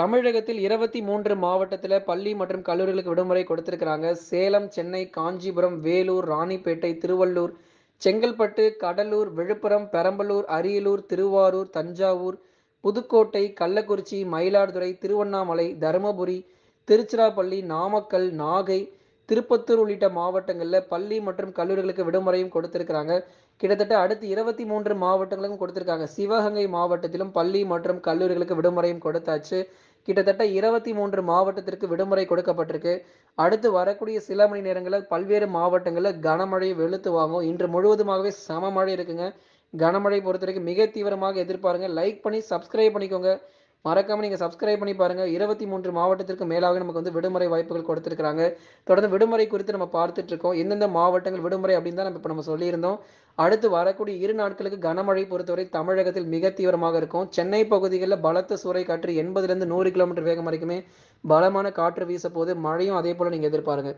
தமிழகத்தில் இருபத்தி மூன்று மாவட்டத்தில் பள்ளி மற்றும் கல்லூரிகளுக்கு விடுமுறை கொடுத்திருக்கிறாங்க சேலம் சென்னை காஞ்சிபுரம் வேலூர் ராணிப்பேட்டை திருவள்ளூர் செங்கல்பட்டு கடலூர் விழுப்புரம் பெரம்பலூர் அரியலூர் திருவாரூர் தஞ்சாவூர் புதுக்கோட்டை கள்ளக்குறிச்சி மயிலாடுதுறை திருவண்ணாமலை தருமபுரி திருச்சிராப்பள்ளி நாமக்கல் நாகை திருப்பத்தூர் உள்ளிட்ட மாவட்டங்களில் பள்ளி மற்றும் கல்லூரிகளுக்கு விடுமுறையும் கொடுத்திருக்கிறாங்க கிட்டத்தட்ட அடுத்து இருபத்தி மூன்று மாவட்டங்களுக்கும் கொடுத்திருக்காங்க சிவகங்கை மாவட்டத்திலும் பள்ளி மற்றும் கல்லூரிகளுக்கு விடுமுறையும் கொடுத்தாச்சு கிட்டத்தட்ட இருபத்தி மூன்று மாவட்டத்திற்கு விடுமுறை கொடுக்கப்பட்டிருக்கு அடுத்து வரக்கூடிய சில மணி நேரங்களில் பல்வேறு மாவட்டங்களில் கனமழை வெளுத்து வாங்கும் இன்று முழுவதுமாகவே சமமழை இருக்குங்க கனமழை பொறுத்த வரைக்கும் மிக தீவிரமாக எதிர்பாருங்க லைக் பண்ணி சப்ஸ்கிரைப் பண்ணிக்கோங்க மறக்காமல் நீங்கள் சப்ஸ்கிரைப் பண்ணி பாருங்கள் இருபத்தி மூன்று மாவட்டத்திற்கு மேலாக நமக்கு வந்து விடுமுறை வாய்ப்புகள் கொடுத்துருக்காங்க தொடர்ந்து விடுமுறை குறித்து நம்ம பார்த்துட்டு இருக்கோம் எந்தெந்த மாவட்டங்கள் விடுமுறை அப்படின்னு தான் நம்ம இப்போ நம்ம சொல்லியிருந்தோம் அடுத்து வரக்கூடிய இரு நாட்களுக்கு கனமழை பொறுத்தவரை தமிழகத்தில் மிக தீவிரமாக இருக்கும் சென்னை பகுதிகளில் பலத்த சூறை காற்று எண்பதுலேருந்து நூறு கிலோமீட்டர் வேகம் வரைக்குமே பலமான காற்று வீச போது மழையும் அதே போல் நீங்கள் எதிர்பாருங்க